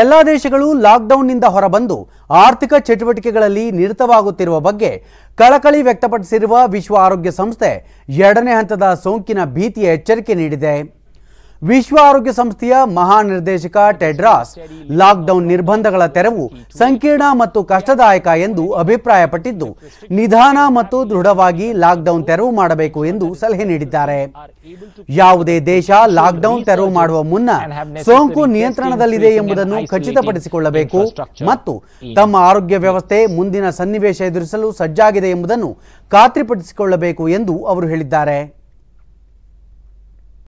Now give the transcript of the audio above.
ಎಲ್ಲ ದೇಶಗಳು ಲಾಕ್ಡೌನ್ನಿಂದ ಹೊರಬಂದು ಆರ್ಥಿಕ ಚಟುವಟಿಕೆಗಳಲ್ಲಿ ನಿರತವಾಗುತ್ತಿರುವ ಬಗ್ಗೆ ಕಳಕಳಿ ವ್ಯಕ್ತಪಡಿಸಿರುವ ವಿಶ್ವ ಆರೋಗ್ಯ ಸಂಸ್ಥೆ ಎರಡನೇ ಹಂತದ ಸೋಂಕಿನ ಭೀತಿಯ ಎಚ್ಚರಿಕೆ ನೀಡಿದೆ ವಿಶ್ವ ಆರೋಗ್ಯ ಸಂಸ್ಥೆಯ ಮಹಾನಿರ್ದೇಶಕ ಟೆಡ್ರಾಸ್ ಲಾಕ್ಡೌನ್ ನಿರ್ಬಂಧಗಳ ತೆರವು ಸಂಕೀರ್ಣ ಮತ್ತು ಕಷ್ಟದಾಯಕ ಎಂದು ಅಭಿಪ್ರಾಯಪಟ್ಟಿದ್ದು ನಿಧಾನ ಮತ್ತು ದೃಢವಾಗಿ ಲಾಕ್ಡೌನ್ ತೆರವು ಮಾಡಬೇಕು ಎಂದು ಸಲಹೆ ನೀಡಿದ್ದಾರೆ ಯಾವುದೇ ದೇಶ ಲಾಕ್ಡೌನ್ ತೆರವು ಮಾಡುವ ಮುನ್ನ ಸೋಂಕು ನಿಯಂತ್ರಣದಲ್ಲಿದೆ ಎಂಬುದನ್ನು ಖಚಿತಪಡಿಸಿಕೊಳ್ಳಬೇಕು ಮತ್ತು ತಮ್ಮ ಆರೋಗ್ಯ ವ್ಯವಸ್ಥೆ ಮುಂದಿನ ಸನ್ನಿವೇಶ ಎದುರಿಸಲು ಸಜ್ಜಾಗಿದೆ ಎಂಬುದನ್ನು ಖಾತ್ರಿಪಡಿಸಿಕೊಳ್ಳಬೇಕು ಎಂದು ಅವರು ಹೇಳಿದ್ದಾರೆ